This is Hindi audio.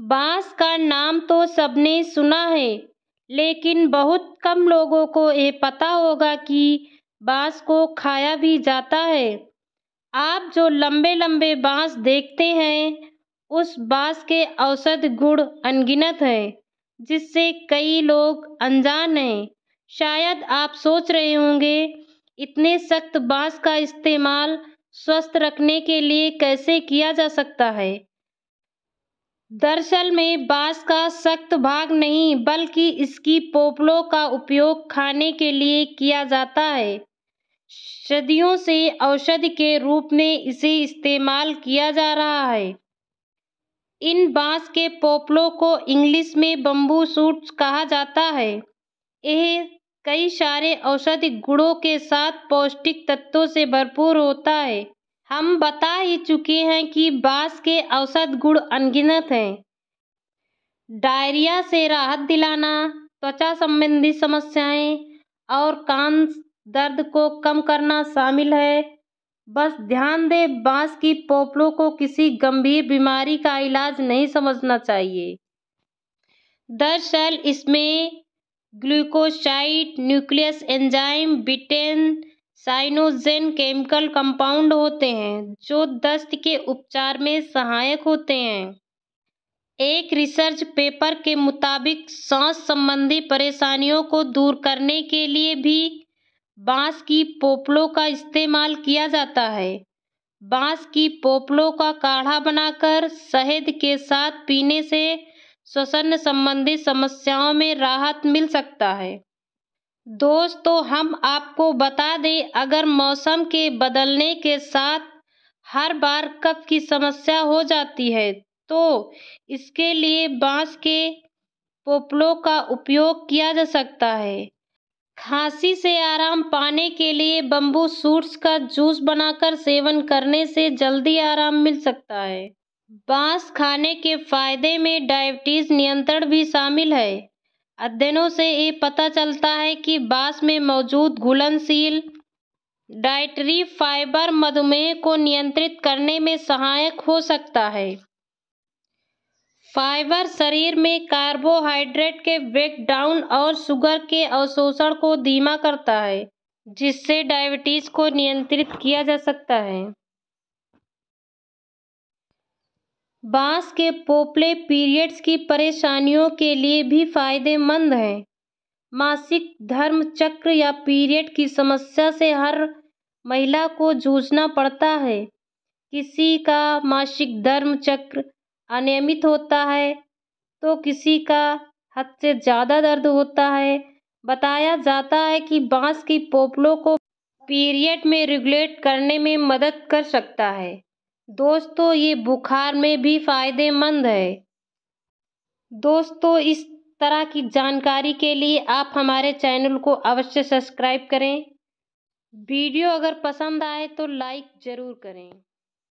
बांस का नाम तो सबने सुना है लेकिन बहुत कम लोगों को ये पता होगा कि बांस को खाया भी जाता है आप जो लंबे लंबे बांस देखते हैं उस बांस के औसत गुण अनगिनत हैं जिससे कई लोग अनजान हैं शायद आप सोच रहे होंगे इतने सख्त बांस का इस्तेमाल स्वस्थ रखने के लिए कैसे किया जा सकता है दरअसल में बाँस का सख्त भाग नहीं बल्कि इसकी पोपलों का उपयोग खाने के लिए किया जाता है सदियों से औषधि के रूप में इसे इस्तेमाल किया जा रहा है इन बाँस के पोपलों को इंग्लिश में बम्बू सूट्स कहा जाता है यह कई सारे औषधि गुणों के साथ पौष्टिक तत्वों से भरपूर होता है हम बता ही चुके हैं कि बाँस के औसत गुण अनगिनत हैं डायरिया से राहत दिलाना त्वचा संबंधी समस्याएं और कान दर्द को कम करना शामिल है बस ध्यान दें बाँस की पोपलों को किसी गंभीर बीमारी का इलाज नहीं समझना चाहिए दरअसल इसमें ग्लूकोसाइट न्यूक्लियस एंजाइम बिटेन साइनोजेन केमिकल कंपाउंड होते हैं जो दस्त के उपचार में सहायक होते हैं एक रिसर्च पेपर के मुताबिक सांस संबंधी परेशानियों को दूर करने के लिए भी बांस की पोपलों का इस्तेमाल किया जाता है बांस की पोपलों का काढ़ा बनाकर शहद के साथ पीने से श्वसन संबंधी समस्याओं में राहत मिल सकता है दोस्तों हम आपको बता दें अगर मौसम के बदलने के साथ हर बार कफ की समस्या हो जाती है तो इसके लिए बांस के पोपलों का उपयोग किया जा सकता है खांसी से आराम पाने के लिए बम्बू सूट्स का जूस बनाकर सेवन करने से जल्दी आराम मिल सकता है बांस खाने के फायदे में डायबिटीज नियंत्रण भी शामिल है अध्ययनों से ये पता चलता है कि बाँस में मौजूद घुलनशील डाइटरी फाइबर मधुमेह को नियंत्रित करने में सहायक हो सकता है फाइबर शरीर में कार्बोहाइड्रेट के ब्रेकडाउन और शुगर के अवशोषण को धीमा करता है जिससे डायबिटीज को नियंत्रित किया जा सकता है बांस के पोपले पीरियड्स की परेशानियों के लिए भी फायदेमंद हैं मासिक धर्म चक्र या पीरियड की समस्या से हर महिला को जूझना पड़ता है किसी का मासिक धर्म चक्र अनियमित होता है तो किसी का हद से ज़्यादा दर्द होता है बताया जाता है कि बांस की पोपलों को पीरियड में रेगुलेट करने में मदद कर सकता है दोस्तों ये बुखार में भी फायदेमंद है दोस्तों इस तरह की जानकारी के लिए आप हमारे चैनल को अवश्य सब्सक्राइब करें वीडियो अगर पसंद आए तो लाइक ज़रूर करें